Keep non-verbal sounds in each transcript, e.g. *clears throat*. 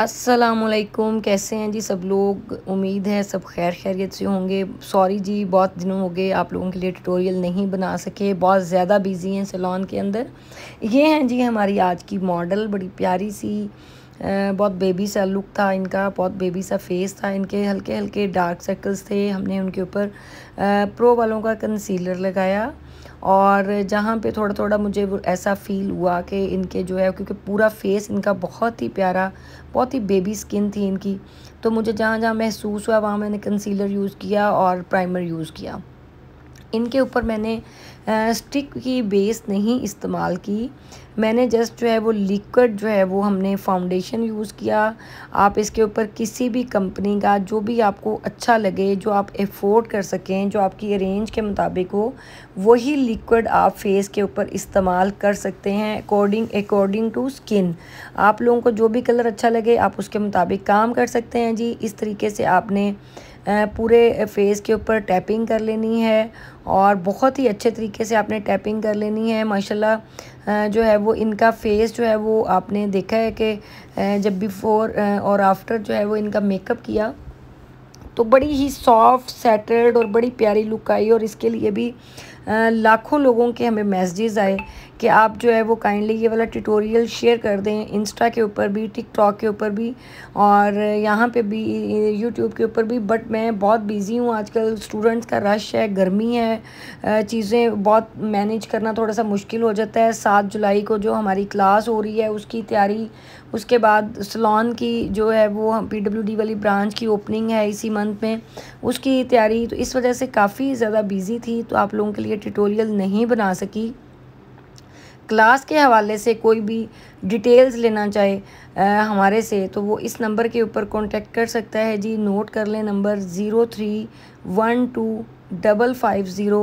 असलकुम कैसे हैं जी सब लोग उम्मीद है सब खैर खैरियत से होंगे सॉरी जी बहुत दिनों हो गए आप लोगों के लिए ट्यूटोरियल नहीं बना सके बहुत ज़्यादा बिजी हैं सैलॉन के अंदर ये हैं जी हमारी आज की मॉडल बड़ी प्यारी सी बहुत बेबी सा लुक था इनका बहुत बेबी सा फेस था इनके हल्के हल्के डार्क सर्कल्स थे हमने उनके ऊपर प्रो वालों का कंसीलर लगाया और जहाँ पे थोड़ा थोड़ा मुझे ऐसा फ़ील हुआ कि इनके जो है क्योंकि पूरा फेस इनका बहुत ही प्यारा बहुत ही बेबी स्किन थी इनकी तो मुझे जहाँ जहाँ महसूस हुआ वहाँ मैंने कंसीलर यूज़ किया और प्राइमर यूज़ किया इनके ऊपर मैंने स्टिक की बेस नहीं इस्तेमाल की मैंने जस्ट जो है वो लिक्विड जो है वो हमने फाउंडेशन यूज़ किया आप इसके ऊपर किसी भी कंपनी का जो भी आपको अच्छा लगे जो आप एफोर्ड कर सकें जो आपकी रेंज के मुताबिक हो वही लिक्विड आप फेस के ऊपर इस्तेमाल कर सकते हैं अकॉर्डिंग अकॉर्डिंग टू स्किन आप लोगों को जो भी कलर अच्छा लगे आप उसके मुताबिक काम कर सकते हैं जी इस तरीके से आपने पूरे फेस के ऊपर टैपिंग कर लेनी है और बहुत ही अच्छे तरीके से आपने टैपिंग कर लेनी है माशाल्लाह जो है वो इनका फेस जो है वो आपने देखा है कि जब बिफ़ोर और आफ्टर जो है वो इनका मेकअप किया तो बड़ी ही सॉफ्ट सेटल्ड और बड़ी प्यारी लुक आई और इसके लिए भी लाखों लोगों के हमें मैसेजेस आए कि आप जो है वो काइंडली ये वाला ट्यूटोरियल शेयर कर दें इंस्टा के ऊपर भी टिकटॉक के ऊपर भी और यहाँ पे भी यूट्यूब के ऊपर भी बट मैं बहुत बिज़ी हूँ आजकल स्टूडेंट्स का रश है गर्मी है चीज़ें बहुत मैनेज करना थोड़ा सा मुश्किल हो जाता है सात जुलाई को जो हमारी क्लास हो रही है उसकी तैयारी उसके बाद सलोन की जो है वो पी वाली ब्रांच की ओपनिंग है इसी मंथ में उसकी तैयारी तो इस वजह से काफ़ी ज़्यादा बिज़ी थी तो आप लोगों के लिए ट्यूटोरियल नहीं बना सकी क्लास के हवाले से कोई भी डिटेल्स लेना चाहे आ, हमारे से तो वो इस नंबर के ऊपर कांटेक्ट कर सकता है जी नोट कर लें number zero three one two double five zero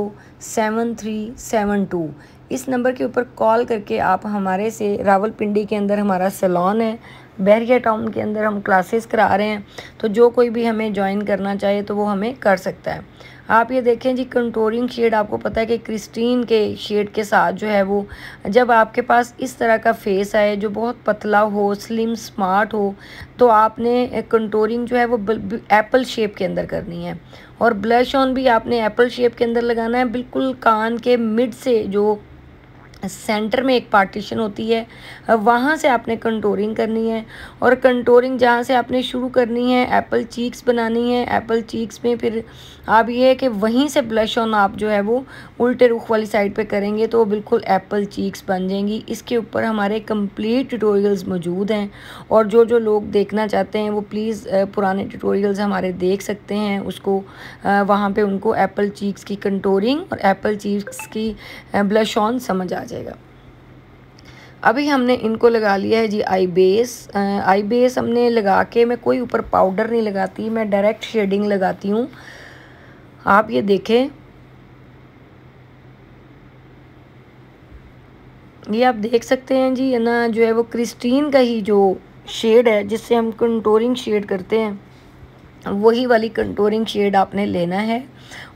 seven three seven two इस नंबर के ऊपर कॉल करके आप हमारे से रावलपिंडी के अंदर हमारा सैलॉन है बहरिया टाउन के अंदर हम क्लासेस करा रहे हैं तो जो कोई भी हमें ज्वाइन करना चाहे तो वो हमें कर सकता है आप ये देखें जी कंटोरिंग शेड आपको पता है कि क्रिस्टीन के शेड के साथ जो है वो जब आपके पास इस तरह का फेस आए जो बहुत पतला हो स्लिम स्मार्ट हो तो आपने कंटोरिंग जो है वो एप्पल शेप के अंदर करनी है और ब्लश ऑन भी आपने एप्पल शेप के अंदर लगाना है बिल्कुल कान के मिड से जो सेंटर में एक पार्टीशन होती है वहाँ से आपने कंटोरिंग करनी है और कंटोरिंग जहाँ से आपने शुरू करनी है एप्पल चीक्स बनानी है एप्पल चीक्स में फिर आप ये है कि वहीं से ब्लश ऑन आप जो है वो उल्टे रुख वाली साइड पे करेंगे तो बिल्कुल एप्पल चीक्स बन जाएंगी इसके ऊपर हमारे कंप्लीट ट्यूटोरियल्स मौजूद हैं और जो जो लोग देखना चाहते हैं वो प्लीज़ पुराने ट्यूटोरियल्स हमारे देख सकते हैं उसको वहाँ पर उनको एप्पल चीक्स की कंटोरिंग और एप्पल चीक्स की ब्लश ऑन समझ आ जाएगा अभी हमने इनको लगा लिया है जी आई बेस आई बेस हमने लगा के मैं कोई ऊपर पाउडर नहीं लगाती मैं डायरेक्ट शेडिंग लगाती हूँ आप ये देखें ये आप देख सकते हैं जी ना जो है वो क्रिस्टीन का ही जो शेड है जिससे हम कंटोरिंग शेड करते हैं वही वाली कंटोरिंग शेड आपने लेना है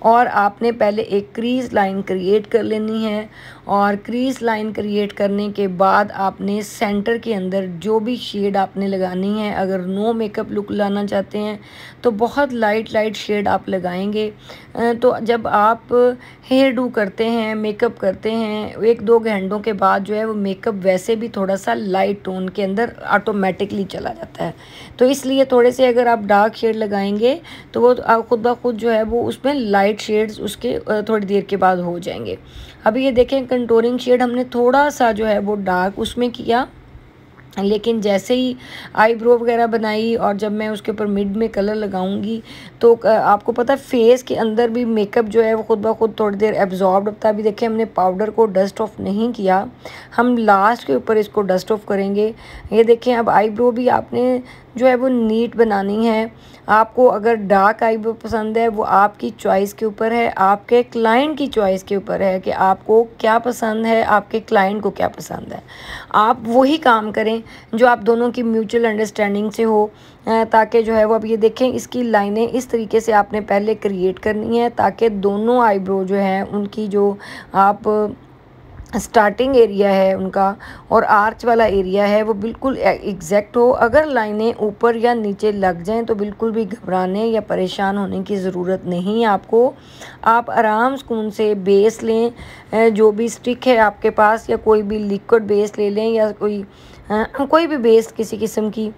और आपने पहले एक क्रीज लाइन क्रिएट कर लेनी है और क्रीज लाइन क्रिएट करने के बाद आपने सेंटर के अंदर जो भी शेड आपने लगानी है अगर नो मेकअप लुक लाना चाहते हैं तो बहुत लाइट लाइट शेड आप लगाएंगे तो जब आप हेयर डू करते हैं मेकअप करते हैं एक दो घंटों के बाद जो है वो मेकअप वैसे भी थोड़ा सा लाइट टोन के अंदर ऑटोमेटिकली चला जाता है तो इसलिए थोड़े से अगर आप डार्क शेड लगाएंगे तो वो खुद ब खुद जो है वो उसमें में लाइट शेड्स उसके थोड़ी देर के बाद हो जाएंगे अभी ये देखें कंटोरिंग शेड हमने थोड़ा सा जो है वो डार्क उसमें किया लेकिन जैसे ही आईब्रो वगैरह बनाई और जब मैं उसके ऊपर मिड में कलर लगाऊंगी तो आपको पता है फेस के अंदर भी मेकअप जो है वो खुद ब खुद थोड़ी देर एब्जॉर्ब होता है अभी देखें हमने पाउडर को डस्ट ऑफ नहीं किया हम लास्ट के ऊपर इसको डस्ट ऑफ करेंगे ये देखें अब आईब्रो भी आपने जो है वो नीट बनानी है आपको अगर डार्क आईब्रो पसंद है वो आपकी चॉइस के ऊपर है आपके क्लाइंट की चॉइस के ऊपर है कि आपको क्या पसंद है आपके क्लाइंट को क्या पसंद है आप वही काम करें जो आप दोनों की म्यूचुअल अंडरस्टैंडिंग से हो ताकि जो है वो आप ये देखें इसकी लाइनें इस तरीके से आपने पहले क्रिएट करनी है ताकि दोनों आईब्रो जो हैं उनकी जो आप स्टार्टिंग एरिया है उनका और आर्च वाला एरिया है वो बिल्कुल एग्जैक्ट हो अगर लाइनें ऊपर या नीचे लग जाएं तो बिल्कुल भी घबराने या परेशान होने की ज़रूरत नहीं है आपको आप आराम सुकून से बेस लें जो भी स्टिक है आपके पास या कोई भी लिक्विड बेस ले लें या कोई कोई भी बेस किसी किस्म की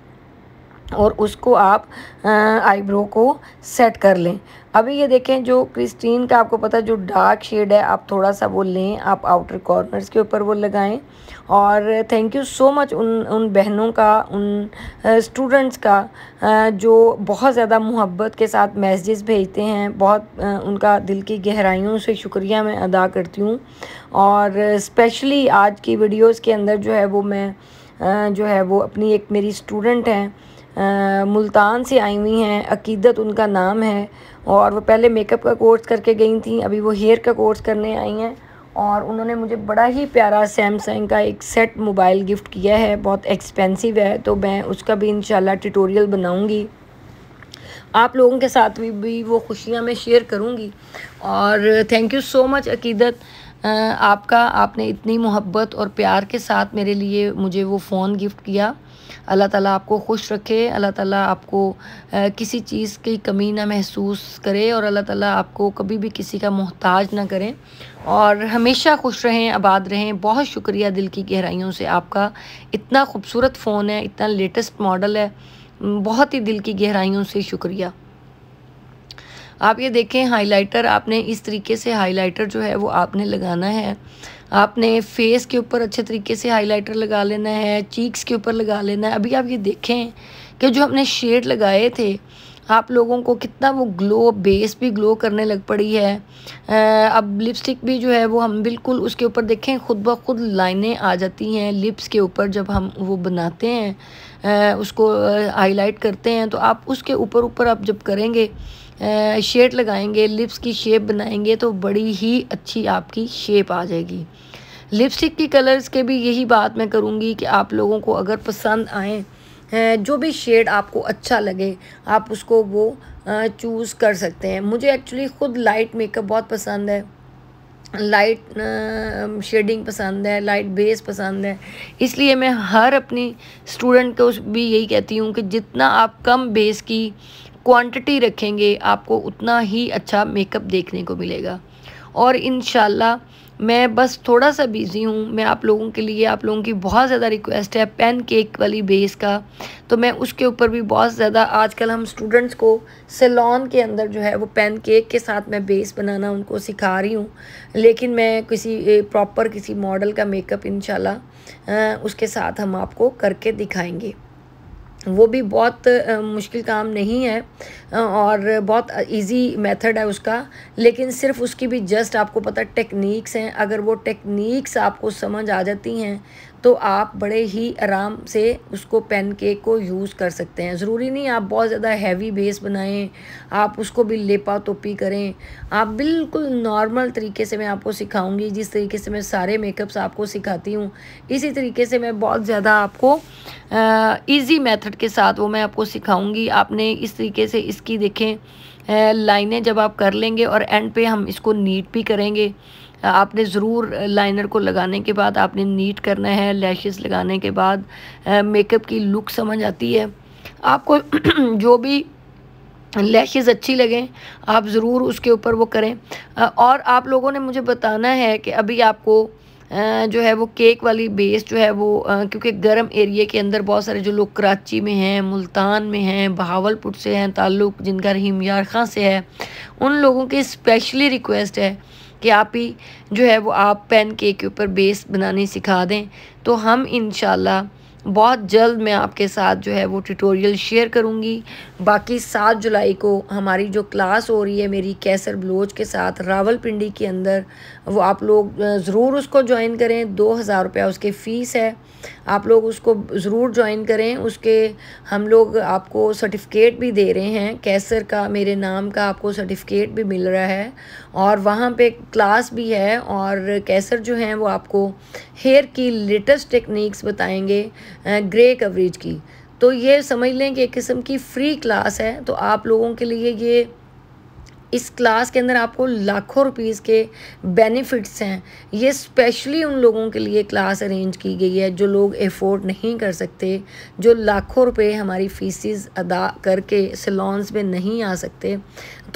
और उसको आप आईब्रो को सेट कर लें अभी ये देखें जो क्रिस्टीन का आपको पता है जो डार्क शेड है आप थोड़ा सा वो लें आप आउटर कॉर्नर्स के ऊपर वो लगाएं और थैंक यू सो मच उन उन बहनों का उन स्टूडेंट्स का जो बहुत ज़्यादा मोहब्बत के साथ मैसेजेस भेजते हैं बहुत उनका दिल की गहराइयों से शुक्रिया मैं अदा करती हूँ और स्पेशली आज की वीडियोज़ के अंदर जो है वो मैं जो है वो अपनी एक मेरी स्टूडेंट हैं मुल्तान से आई हुई हैं अकीदत उनका नाम है और वो पहले मेकअप का कोर्स करके गई थी अभी वो हेयर का कोर्स करने आई हैं और उन्होंने मुझे बड़ा ही प्यारा सैमसंग का एक सेट मोबाइल गिफ्ट किया है बहुत एक्सपेंसिव है तो मैं उसका भी इन ट्यूटोरियल बनाऊँगी आप लोगों के साथ भी, भी वो खुशियाँ मैं शेयर करूँगी और थैंक यू सो मच अकीदत आपका आपने इतनी मोहब्बत और प्यार के साथ मेरे लिए मुझे वो फ़ोन गिफ्ट किया अल्लाह ताला आपको खुश रखे अल्लाह ताला आपको किसी चीज़ की कमी ना महसूस करे और अल्लाह ताला आपको कभी भी किसी का मोहताज ना करें और हमेशा खुश रहें आबाद रहें बहुत शुक्रिया दिल की गहराइयों से आपका इतना खूबसूरत फ़ोन है इतना लेटेस्ट मॉडल है बहुत ही दिल की गहराइयों से शुक्रिया आप ये देखें हाइलाइटर आपने इस तरीके से हाइलाइटर जो है वो आपने लगाना है आपने फेस के ऊपर अच्छे तरीके से हाइलाइटर लगा लेना है चीक्स के ऊपर लगा लेना है अभी आप ये देखें कि जो हमने शेड लगाए थे आप लोगों को कितना वो ग्लो बेस भी ग्लो करने लग पड़ी है आ, अब लिपस्टिक भी जो है वो हम बिल्कुल उसके ऊपर देखें खुद ब खुद लाइनें आ जाती हैं लिप्स के ऊपर जब हम वो बनाते हैं आ, उसको हाईलाइट करते हैं तो आप उसके ऊपर ऊपर आप जब करेंगे शेड लगाएंगे लिप्स की शेप बनाएंगे तो बड़ी ही अच्छी आपकी शेप आ जाएगी लिपस्टिक की कलर्स के भी यही बात मैं करूँगी कि आप लोगों को अगर पसंद आए जो भी शेड आपको अच्छा लगे आप उसको वो चूज़ कर सकते हैं मुझे एक्चुअली ख़ुद लाइट मेकअप बहुत पसंद है लाइट शेडिंग पसंद है लाइट बेस पसंद है इसलिए मैं हर अपनी स्टूडेंट को भी यही कहती हूँ कि जितना आप कम बेस की क्वांटिटी रखेंगे आपको उतना ही अच्छा मेकअप देखने को मिलेगा और इन मैं बस थोड़ा सा बिज़ी हूँ मैं आप लोगों के लिए आप लोगों की बहुत ज़्यादा रिक्वेस्ट है पेन केक वाली बेस का तो मैं उसके ऊपर भी बहुत ज़्यादा आजकल हम स्टूडेंट्स को सेलोन के अंदर जो है वो पेन केक के साथ मैं बेस बनाना उनको सिखा रही हूँ लेकिन मैं किसी प्रॉपर किसी मॉडल का मेकअप इन उसके साथ हम आपको करके दिखाएँगे वो भी बहुत मुश्किल काम नहीं है और बहुत इजी मेथड है उसका लेकिन सिर्फ उसकी भी जस्ट आपको पता टेक्निक्स हैं अगर वो टेक्निक्स आपको समझ आ जाती हैं तो आप बड़े ही आराम से उसको पेन केक को यूज़ कर सकते हैं ज़रूरी नहीं आप बहुत ज़्यादा हैवी बेस बनाएं आप उसको भी लेपा तोपी करें आप बिल्कुल नॉर्मल तरीके से मैं आपको सिखाऊंगी जिस तरीके से मैं सारे मेकअप्स आपको सिखाती हूँ इसी तरीके से मैं बहुत ज़्यादा आपको ईजी मेथड के साथ वो मैं आपको सिखाऊंगी आपने इस तरीके से इसकी देखें लाइनें जब आप कर लेंगे और एंड पे हम इसको नीट भी करेंगे आपने ज़रूर लाइनर को लगाने के बाद आपने नीट करना है लैशेस लगाने के बाद मेकअप की लुक समझ आती है आपको *clears throat* जो भी लैशेस अच्छी लगें आप ज़रूर उसके ऊपर वो करें और आप लोगों ने मुझे बताना है कि अभी आपको जो है वो केक वाली बेस जो है वो क्योंकि गर्म एरिया के अंदर बहुत सारे जो लोग कराची में हैं मुल्तान में हैं बहावलपुर से हैं ताल्लुक़ जिनका रहीम यार खां से है उन लोगों की स्पेशली रिक्वेस्ट है कि आप ही जो है वो आप पेन केक के ऊपर बेस बनाने सिखा दें तो हम इन बहुत जल्द मैं आपके साथ जो है वो ट्यूटोरियल शेयर करूँगी बाकी सात जुलाई को हमारी जो क्लास हो रही है मेरी कैसर ब्लोच के साथ रावलपिंडी के अंदर वो आप लोग ज़रूर उसको ज्वाइन करें दो हज़ार रुपया उसकी फ़ीस है आप लोग उसको ज़रूर ज्वाइन करें उसके हम लोग आपको सर्टिफिकेट भी दे रहे हैं कैसर का मेरे नाम का आपको सर्टिफिकेट भी मिल रहा है और वहाँ पे क्लास भी है और कैसर जो हैं वो आपको हेयर की लेटेस्ट टेक्निक्स बताएंगे ग्रे कवरेज की तो ये समझ लें कि एक किस्म की फ्री क्लास है तो आप लोगों के लिए ये इस क्लास के अंदर आपको लाखों रुपीस के बेनिफिट्स हैं ये स्पेशली उन लोगों के लिए क्लास अरेंज की गई है जो लोग एफोर्ड नहीं कर सकते जो लाखों रुपए हमारी फीसिस अदा करके सलोन्स में नहीं आ सकते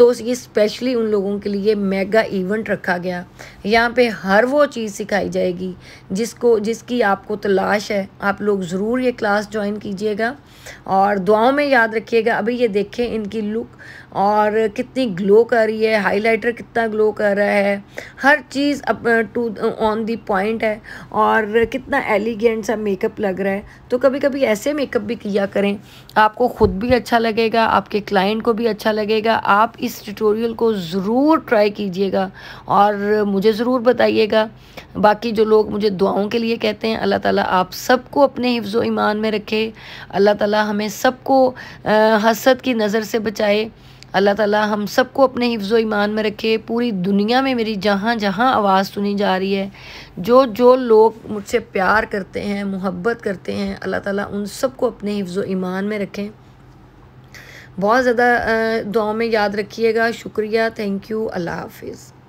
तो ये स्पेशली उन लोगों के लिए मेगा इवेंट रखा गया यहाँ पे हर वो चीज़ सिखाई जाएगी जिसको जिसकी आपको तलाश है आप लोग ज़रूर ये क्लास ज्वाइन कीजिएगा और दुआओं में याद रखिएगा अभी ये देखें इनकी लुक और कितनी ग्लो कर रही है हाइलाइटर कितना ग्लो कर रहा है हर चीज़ up to on the point है और कितना एलिगेंट सा मेकअप लग रहा है तो कभी कभी ऐसे मेकअप भी किया करें आपको ख़ुद भी अच्छा लगेगा आपके क्लाइंट को भी अच्छा लगेगा आप इस इस ट्यूटोरियल को ज़रूर ट्राई कीजिएगा और मुझे ज़रूर बताइएगा बाकी जो लोग मुझे दुआओं के लिए कहते हैं अल्लाह ताला आप सबको अपने हिफ्ज़ ईमान में रखे अल्लाह ताला हमें सबको हसद की नज़र से बचाए अल्लाह ताला हम सबको अपने हिफ्ज़ ईमान में रखे पूरी दुनिया में मेरी जहाँ जहाँ आवाज़ सुनी जा रही है जो जो लोग मुझसे प्यार करते हैं मोहब्बत करते हैं अल्लाह ताला उन सबको अपने हिफ्ज़ ईमान में रखें बहुत ज़्यादा दुआ में याद रखिएगा शुक्रिया थैंक यू अल्लाह हाफिज़